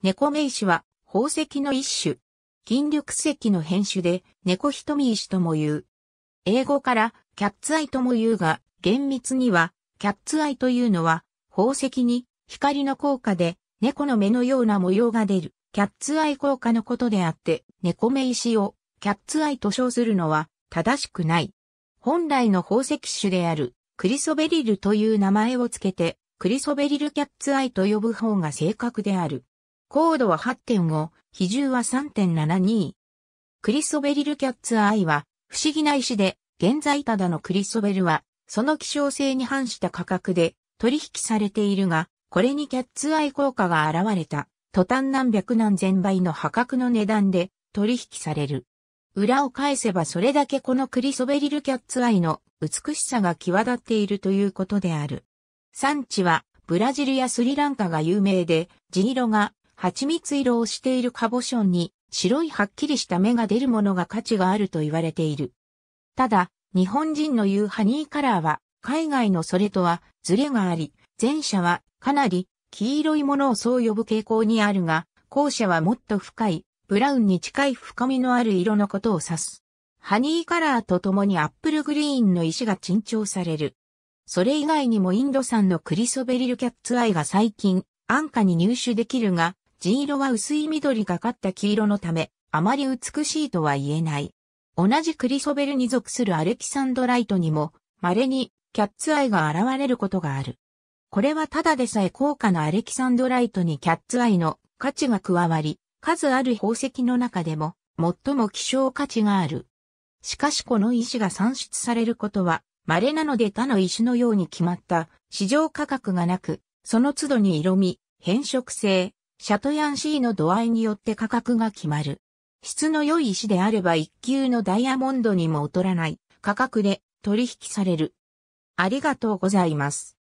猫名石は宝石の一種。金緑石の変種で猫瞳石とも言う。英語からキャッツアイとも言うが、厳密にはキャッツアイというのは宝石に光の効果で猫の目のような模様が出るキャッツアイ効果のことであって猫目石をキャッツアイと称するのは正しくない。本来の宝石種であるクリソベリルという名前をつけてクリソベリルキャッツアイと呼ぶ方が正確である。高度は8.5、比重は3.72。クリソベリルキャッツアイは不思議な石で、現在ただのクリソベルは、その希少性に反した価格で取引されているが、これにキャッツアイ効果が現れた、途端何百何千倍の破格の値段で取引される。裏を返せばそれだけこのクリソベリルキャッツアイの美しさが際立っているということである。産地はブラジルやスリランカが有名で、地色が蜂蜜色をしているカボションに白いはっきりした芽が出るものが価値があると言われている。ただ、日本人の言うハニーカラーは海外のそれとはズレがあり、前者はかなり黄色いものをそう呼ぶ傾向にあるが、後者はもっと深い、ブラウンに近い深みのある色のことを指す。ハニーカラーとともにアップルグリーンの石が珍重される。それ以外にもインド産のクリソベリルキャッツアイが最近安価に入手できるが、地色は薄い緑がかった黄色のため、あまり美しいとは言えない。同じクリソベルに属するアレキサンドライトにも、稀にキャッツアイが現れることがある。これはただでさえ高価なアレキサンドライトにキャッツアイの価値が加わり、数ある宝石の中でも最も希少価値がある。しかしこの石が産出されることは稀なので他の石のように決まった市場価格がなく、その都度に色味、変色性、シャトヤン C の度合いによって価格が決まる。質の良い石であれば一級のダイヤモンドにも劣らない価格で取引される。ありがとうございます。